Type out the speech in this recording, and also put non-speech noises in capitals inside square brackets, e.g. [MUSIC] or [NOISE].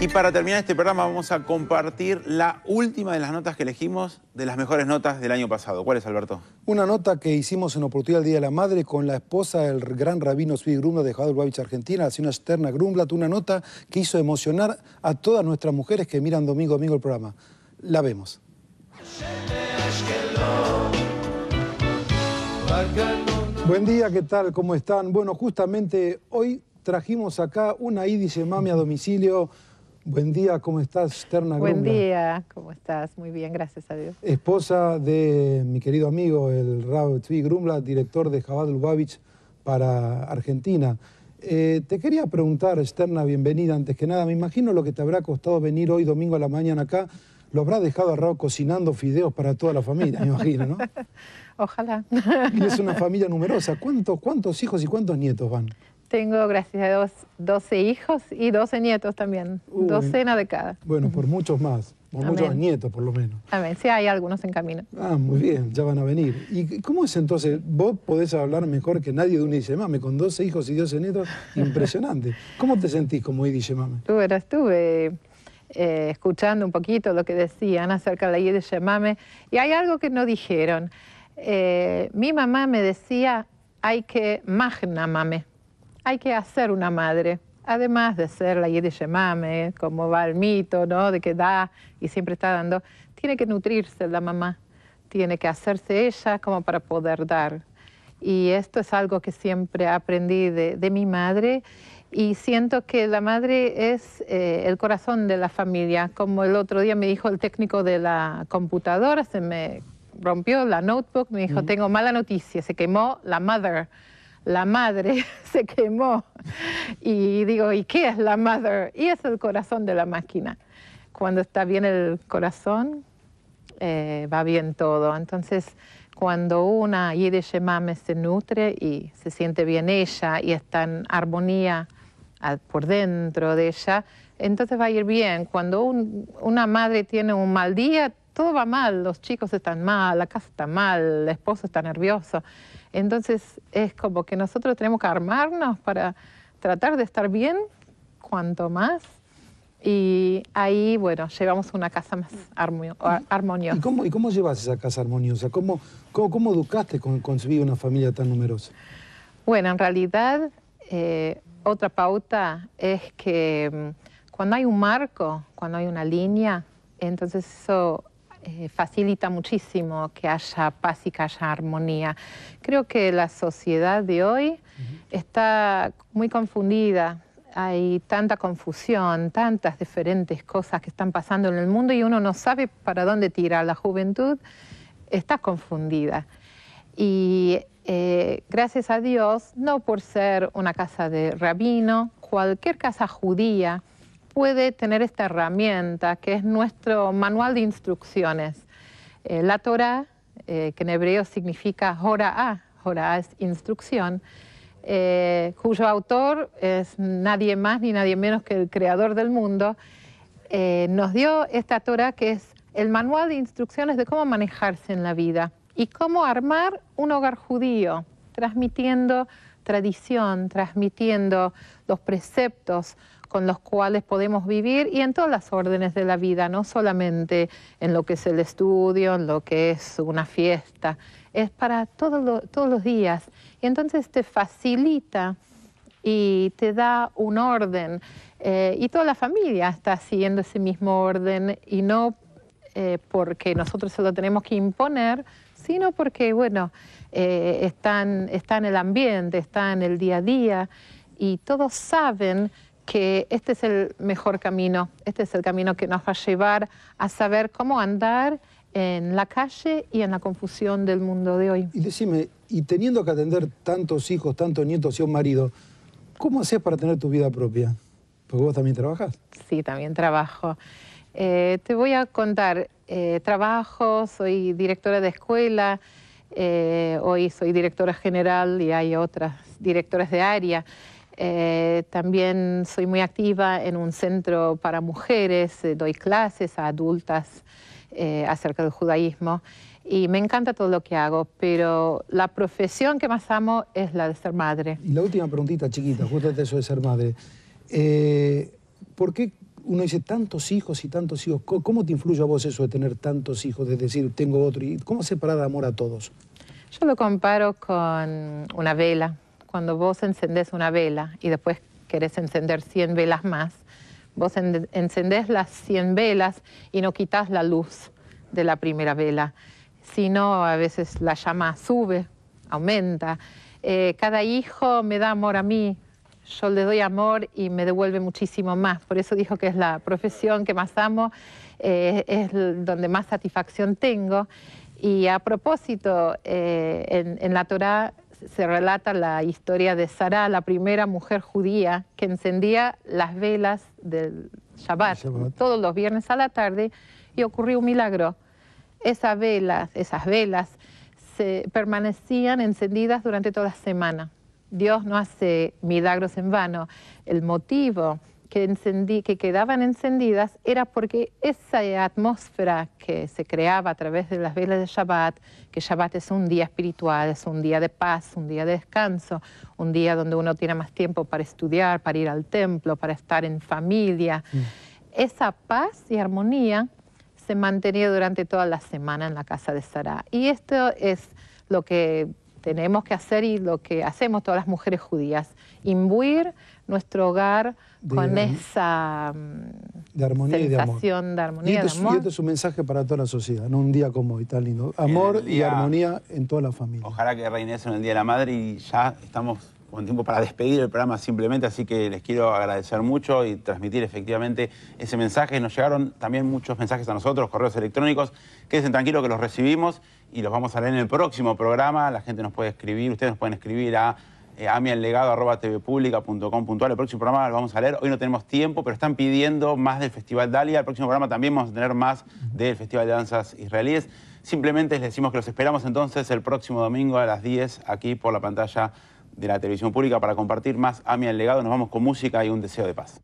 Y para terminar este programa vamos a compartir la última de las notas que elegimos de las mejores notas del año pasado. ¿Cuál es, Alberto? Una nota que hicimos en oportunidad del Día de la Madre con la esposa del gran rabino Zvi Grumblat de Bavich, Argentina, la señora Sterna Grumblat. una nota que hizo emocionar a todas nuestras mujeres que miran domingo a domingo el programa. La vemos. Buen día, ¿qué tal? ¿Cómo están? Bueno, justamente hoy trajimos acá una ídice mami a domicilio. Buen día, ¿cómo estás, Terna Buen día, ¿cómo estás? Muy bien, gracias a Dios. Esposa de mi querido amigo, el Raúl Tzvi Grumla, director de Jabal Lubavitch para Argentina. Eh, te quería preguntar, Sterna, bienvenida antes que nada. Me imagino lo que te habrá costado venir hoy domingo a la mañana acá. Lo habrá dejado a Raúl cocinando fideos para toda la familia, me imagino, ¿no? [LAUGHS] Ojalá. [LAUGHS] Y es una familia numerosa. ¿Cuántos, ¿Cuántos hijos y cuántos nietos van? Tengo, gracias a Dios, 12 hijos y 12 nietos también, docena de cada. Bueno, por muchos más, por muchos nietos por lo menos. Amén, sí hay algunos en camino. Ah, muy bien, ya van a venir. ¿Y cómo es entonces? Vos podés hablar mejor que nadie de un mame con 12 hijos y 12 nietos, impresionante. [LAUGHS] ¿Cómo te sentís como Tú eras, estuve eh, escuchando un poquito lo que decían acerca de la mame y hay algo que no dijeron. Eh, mi mamá me decía, hay que magna mame hay que hacer una madre. Además de ser la mame como va el mito, ¿no? De que da y siempre está dando, tiene que nutrirse la mamá, tiene que hacerse ella como para poder dar. Y esto es algo que siempre aprendí de, mi madre y siento que la madre es eh, el corazón de la familia. Como el otro día me dijo el técnico de la computadora, se me rompió la notebook, me dijo, tengo mala noticia, se quemó la mother la madre [LAUGHS] se quemó. Y digo, ¿y qué es la madre? Y es el corazón de la máquina. Cuando está bien el corazón, eh, va bien todo. Entonces, cuando una Yiddish Mame se nutre y se siente bien ella y está en armonía por dentro de ella, entonces va a ir bien. Cuando una madre tiene un mal día, todo va mal, los chicos están mal, la casa está mal, el esposo está nervioso. Entonces es como que nosotros tenemos que armarnos para tratar de estar bien cuanto más. Y ahí, bueno, llevamos una casa más armoniosa. ¿Y cómo, y cómo llevas esa casa armoniosa? ¿Cómo, cómo, educaste con concebir una familia tan numerosa? Bueno, en realidad, eh, otra pauta es que mm, cuando hay un marco, cuando hay una línea, entonces eso eh, facilita muchísimo que haya paz y que haya armonía. Creo que la sociedad de hoy está muy confundida. Hay tanta confusión, tantas diferentes cosas que están pasando en el mundo y uno no sabe para dónde tirar. La juventud está confundida. Y eh, gracias a Dios, no por ser una casa de rabino, cualquier casa judía, puede tener esta herramienta que es nuestro manual de instrucciones. Eh, la Torah, eh, que en hebreo significa a Jorah es instrucción, eh, cuyo autor es nadie más ni nadie menos que el creador del mundo, nos dio esta Torah que es el manual de instrucciones de cómo manejarse en la vida y cómo armar un hogar judío, transmitiendo tradición, transmitiendo los preceptos, con los cuales podemos vivir y en todas las órdenes de la vida, no solamente en lo que es el estudio, en lo que es una fiesta, es para todos los días. Y entonces te facilita y te da un orden. Eh, y toda la familia está siguiendo ese mismo orden y no eh, porque nosotros se lo tenemos que imponer, sino porque, bueno, eh, está en el ambiente, está en el día a día y todos saben que este es el mejor camino, este es el camino que nos va a llevar a saber cómo andar en la calle y en la confusión del mundo de hoy. Y decime, y teniendo que atender tantos hijos, tantos nietos y un marido, ¿cómo haces para tener tu vida propia? Porque vos también trabajas. Sí, también trabajo. Eh, te voy a contar, eh, trabajo, soy directora de escuela, eh, hoy soy directora general y hay otras directoras de área. Eh, también soy muy activa en un centro para mujeres, eh, doy clases a adultas eh, acerca del judaísmo y me encanta todo lo que hago, pero la profesión que más amo es la de ser madre. Y la última preguntita chiquita, justo eso de ser madre. ¿Por qué uno dice tantos hijos y tantos hijos? ¿Cómo te influye a vos eso de tener tantos hijos, de decir tengo otro? ¿Y ¿Cómo separar amor a todos? Yo lo comparo con una vela cuando vos encendés una vela y después querés encender 100 velas más, vos encendés las 100 velas y no quitas la luz de la primera vela, sino a veces la llama sube, aumenta. Eh, cada hijo me da amor a mí, yo le doy amor y me devuelve muchísimo más. Por eso dijo que es la profesión que más amo, eh, es donde más satisfacción tengo. Y a propósito, eh, en, en, la Torá se relata la historia de Sarah, la primera mujer judía que encendía las velas del Shabbat, todos los viernes a la tarde y ocurrió un milagro. Esas velas, esas velas se permanecían encendidas durante toda la semana. Dios no hace milagros en vano. El motivo que, que quedaban encendidas era porque esa atmósfera que se creaba a través de las velas de Shabbat, que Shabbat es un día espiritual, es un día de paz, un día de descanso, un día donde uno tiene más tiempo para estudiar, para ir al templo, para estar en familia. Mm. Esa paz y armonía se mantenía durante toda la semana en la casa de Sarah. Y esto es lo que tenemos que hacer y lo que hacemos todas las mujeres judías, imbuir nuestro hogar con esa de mm, sensación de, armonía. Y de amor. Y este es un mensaje para toda la sociedad, no un día como hoy, tan lindo. Amor y armonía en toda la familia. Ojalá que reine eso en el Día de la Madre y ya estamos un tiempo para despedir el programa simplemente, así que les quiero agradecer mucho y transmitir efectivamente ese mensaje. Nos llegaron también muchos mensajes a nosotros, correos electrónicos. Quédense tranquilos que los recibimos y los vamos a leer en el próximo programa. La gente nos puede escribir, ustedes nos pueden escribir a eh, El próximo programa lo vamos a leer. Hoy no tenemos tiempo, pero están pidiendo más del Festival Dalia. El próximo programa también vamos a tener más del Festival de Danzas Israelíes. Simplemente les decimos que los esperamos entonces el próximo domingo a las 10 aquí por la pantalla de la televisión pública para compartir más a el legado. Nos vamos con música y un deseo de paz.